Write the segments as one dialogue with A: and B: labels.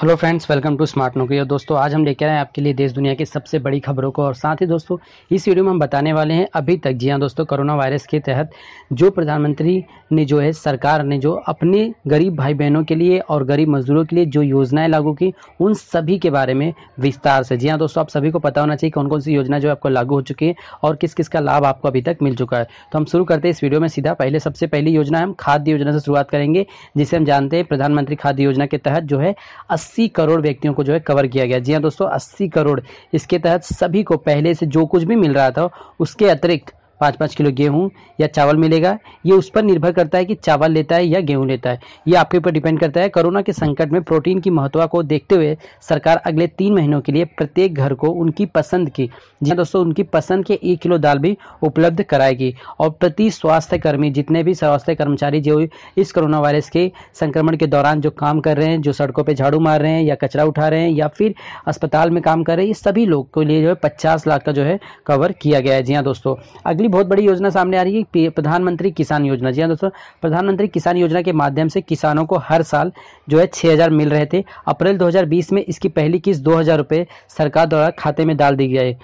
A: hello friends welcome to smart Naukri और दोस्तों आज हम लेकर आए आपके लिए देश दुनिया की सबसे बड़ी खबरों को और साथ ही दोस्तों इस वीडियो में हम बताने वाले हैं अभी तक जी हाँ दोस्तों कोरोना वायरस के तहत जो प्रधानमंत्री ने जो है सरकार ने जो अपने गरीब भाई बहनों के लिए और गरीब मजदूरों के लिए जो योजनाएँ लागू की उन सभी के बारे में विस्तार से जी हाँ दोस्तों आप सभी को पता होना चाहिए कौन कौन सी योजना जो आपको लागू हो चुकी है और किस किस का लाभ आपको अभी तक मिल चुका है तो हम शुरू करते हैं इस वीडियो में सीधा पहले सबसे पहली योजना हम खाद्य योजना से शुरुआत करेंगे जिसे हम जानते हैं प्रधानमंत्री खाद्य योजना के तहत जो है 80 करोड़ व्यक्तियों को जो है कवर किया गया जी हाँ दोस्तों 80 करोड़ इसके तहत सभी को पहले से जो कुछ भी मिल रहा था उसके अतिरिक्त पाँच पाँच किलो गेहूँ या चावल मिलेगा ये उस पर निर्भर करता है कि चावल लेता है या गेहूँ लेता है ये आपके ऊपर डिपेंड करता है कोरोना के संकट में प्रोटीन की महत्व को देखते हुए सरकार अगले तीन महीनों के लिए प्रत्येक घर को उनकी पसंद की जी दोस्तों उनकी पसंद के एक किलो दाल भी उपलब्ध कराएगी और प्रति स्वास्थ्य कर्मी जितने भी स्वास्थ्य कर्मचारी जो इस कोरोना वायरस के संक्रमण के दौरान जो काम कर रहे हैं जो सड़कों पर झाड़ू मार रहे हैं या कचरा उठा रहे हैं या फिर अस्पताल में काम कर रहे हैं ये सभी लोग के लिए जो है पचास लाख का जो है कवर किया गया है जी हाँ दोस्तों अगली बहुत बड़ी योजना सामने आ रही है प्रधानमंत्री किसान योजना जी हाँ दोस्तों प्रधानमंत्री किसान योजना के माध्यम से किसानों को हर साल जो है छः हज़ार मिल रहे थे अप्रैल 2020 में इसकी पहली किस्त दो हज़ार रुपये सरकार द्वारा खाते में डाल दी गई है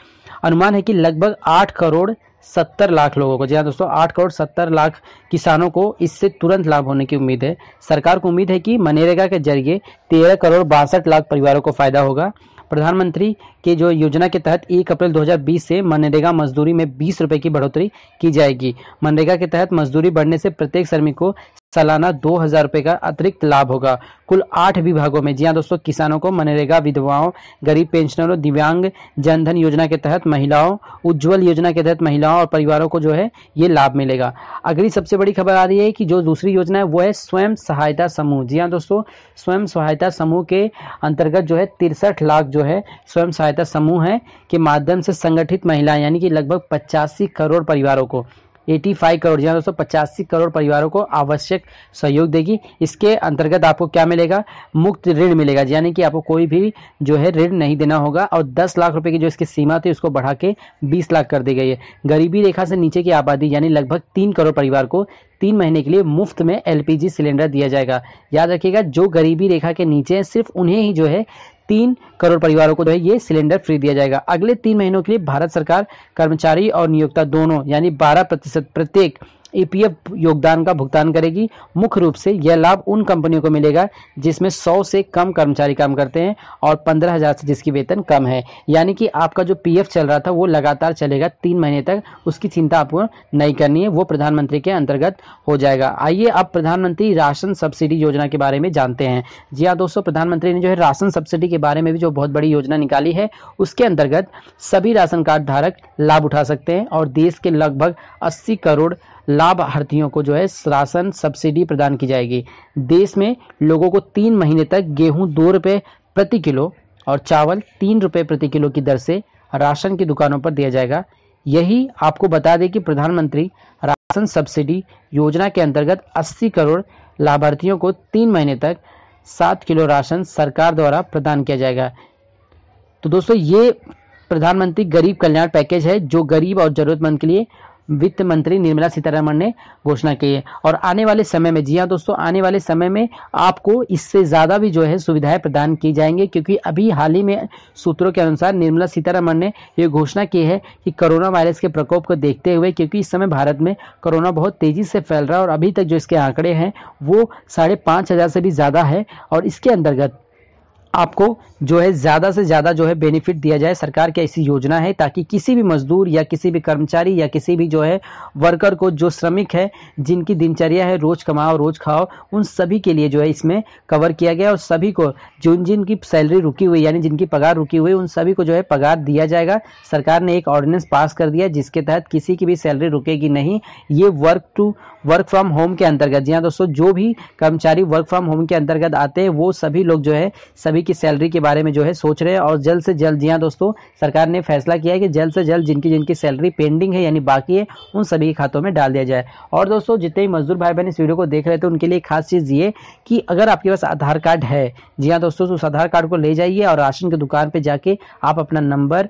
A: अनुमान है कि लगभग आठ करोड़ सत्तर लाख लोगों को जी हाँ दोस्तों आठ करोड़ सत्तर लाख किसानों को इससे तुरंत लाभ होने की उम्मीद है सरकार को उम्मीद है कि मनरेगा के जरिए तेरह करोड़ बासठ लाख परिवारों को फायदा होगा प्रधानमंत्री के जो योजना के तहत एक अप्रैल 2020 से मनरेगा मजदूरी में बीस रुपये की बढ़ोतरी की जाएगी मनरेगा के तहत मजदूरी बढ़ने से प्रत्येक श्रमिक को सालाना दो हजार रुपए का अतिरिक्त लाभ होगा कुल आठ विभागों में जी हाँ दोस्तों किसानों को मनरेगा विधवाओं गरीब पेंशनरों दिव्यांग जनधन योजना के तहत महिलाओं उज्जवल योजना के तहत महिलाओं और परिवारों को जो है ये लाभ मिलेगा अगली सबसे बड़ी खबर आ रही है कि जो दूसरी योजना है वो है स्वयं सहायता समूह जी हाँ दोस्तों स्वयं सहायता समूह के अंतर्गत जो है तिरसठ लाख जो है स्वयं सहायता समूह है के माध्यम से संगठित महिलाएं यानी कि लगभग पचासी करोड़ परिवारों को 85 करोड़ यानी दोस्तों पचासी करोड़ परिवारों को आवश्यक सहयोग देगी इसके अंतर्गत आपको क्या मिलेगा मुक्त ऋण मिलेगा यानी कि आपको कोई भी जो है ऋण नहीं देना होगा और 10 लाख रुपए की जो इसकी सीमा थी उसको बढ़ा के 20 लाख कर दी गई है गरीबी रेखा से नीचे की आबादी यानी लगभग तीन करोड़ परिवार को तीन महीने के लिए मुफ्त में एलपीजी सिलेंडर दिया जाएगा याद रखिएगा जो गरीबी रेखा के नीचे हैं सिर्फ उन्हें ही जो है तीन करोड़ परिवारों को जो है ये सिलेंडर फ्री दिया जाएगा अगले तीन महीनों के लिए भारत सरकार कर्मचारी और नियोक्ता दोनों यानी बारह प्रतिशत प्रत्येक ईपीएफ e योगदान का भुगतान करेगी मुख्य रूप से यह लाभ उन कंपनियों को मिलेगा जिसमें 100 से कम कर्मचारी काम करते हैं और पंद्रह हज़ार से जिसकी वेतन कम है यानी कि आपका जो पीएफ चल रहा था वो लगातार चलेगा तीन महीने तक उसकी चिंता आपको नहीं करनी है वो प्रधानमंत्री के अंतर्गत हो जाएगा आइए अब प्रधानमंत्री राशन सब्सिडी योजना के बारे में जानते हैं जी हाँ दोस्तों प्रधानमंत्री ने जो है राशन सब्सिडी के बारे में भी जो बहुत बड़ी योजना निकाली है उसके अंतर्गत सभी राशन कार्ड धारक लाभ उठा सकते हैं और देश के लगभग अस्सी करोड़ लाभार्थियों को जो है राशन सब्सिडी प्रदान की जाएगी देश में लोगों को तीन महीने तक गेहूं दो रुपये प्रति किलो और चावल तीन रुपये प्रति किलो की दर से राशन की दुकानों पर दिया जाएगा यही आपको बता दें कि प्रधानमंत्री राशन सब्सिडी योजना के अंतर्गत 80 करोड़ लाभार्थियों को तीन महीने तक सात किलो राशन सरकार द्वारा प्रदान किया जाएगा तो दोस्तों ये प्रधानमंत्री गरीब कल्याण पैकेज है जो गरीब और ज़रूरतमंद के लिए वित्त मंत्री निर्मला सीतारमण ने घोषणा की है और आने वाले समय में जी हाँ दोस्तों आने वाले समय में आपको इससे ज़्यादा भी जो है सुविधाएं प्रदान की जाएंगे क्योंकि अभी हाल ही में सूत्रों के अनुसार निर्मला सीतारमण ने यह घोषणा की है कि कोरोना वायरस के प्रकोप को देखते हुए क्योंकि इस समय भारत में कोरोना बहुत तेज़ी से फैल रहा है और अभी तक जो इसके आंकड़े हैं वो साढ़े पाँच हज़ार से भी ज़्यादा है और इसके अंतर्गत आपको जो है ज़्यादा से ज़्यादा जो है बेनिफिट दिया जाए सरकार की ऐसी योजना है ताकि किसी भी मजदूर या किसी भी कर्मचारी या किसी भी जो है वर्कर को जो श्रमिक है जिनकी दिनचर्या है रोज़ कमाओ रोज़ खाओ उन सभी के लिए जो है इसमें कवर किया गया और सभी को जिन जिनकी सैलरी रुकी हुई यानी जिनकी पगार रुकी हुई उन सभी को जो है पगार दिया जाएगा सरकार ने एक ऑर्डिनेंस पास कर दिया जिसके तहत किसी की भी सैलरी रुकेगी नहीं ये work to work from home के अंतर्गत जी हाँ दोस्तों जो भी कर्मचारी वर्क फ्रॉम होम के अंतर्गत आते हैं वो सभी लोग जो है सभी सभी की सैलरी के बारे में जो है सोच रहे हैं और जल्द से जल्द जी हाँ दोस्तों सरकार ने फैसला किया है कि जल्द से जल्द जिनकी जिनकी सैलरी पेंडिंग है यानी बाकी है उन सभी के खातों में डाल दिया जाए और दोस्तों जितने भी मजदूर भाई बहन इस वीडियो को देख रहे थे उनके लिए खास चीज़ ये कि अगर आपके पास आधार कार्ड है जी हाँ दोस्तों तो उस आधार कार्ड को ले जाइए और राशन की दुकान पर जाके आप अपना नंबर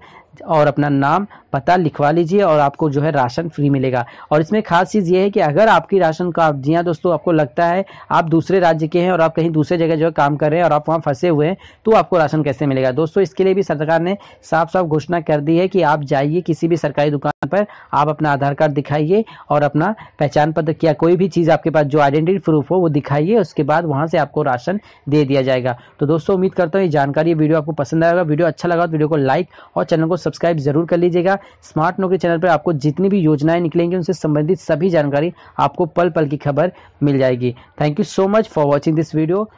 A: और अपना नाम पता लिखवा लीजिए और आपको जो है राशन फ्री मिलेगा और इसमें खास चीज़ ये है कि अगर आपकी राशन का आप जी हाँ दोस्तों आपको लगता है आप दूसरे राज्य के हैं और आप कहीं दूसरे जगह जो है काम कर रहे हैं और आप वहाँ फंसे हुए हैं तो आपको राशन कैसे मिलेगा दोस्तों इसके लिए भी सरकार ने साफ साफ घोषणा कर दी है कि आप जाइए किसी भी सरकारी दुकान पर आप अपना आधार कार्ड दिखाइए और अपना पहचान पत्र या कोई भी चीज़ आपके पास जो आइडेंटिटी प्रूफ हो वो दिखाइए उसके बाद वहाँ से आपको राशन दे दिया जाएगा तो दोस्तों उम्मीद करता हूँ ये जानकारी वीडियो आपको पसंद आएगा वीडियो अच्छा लगा तो वीडियो को लाइक और चैनल को सब्सक्राइब जरूर कर लीजिएगा स्मार्ट नौकरी चैनल पर आपको जितनी भी योजनाएं निकलेंगी उनसे संबंधित सभी जानकारी आपको पल पल की खबर मिल जाएगी thank you so much for watching this video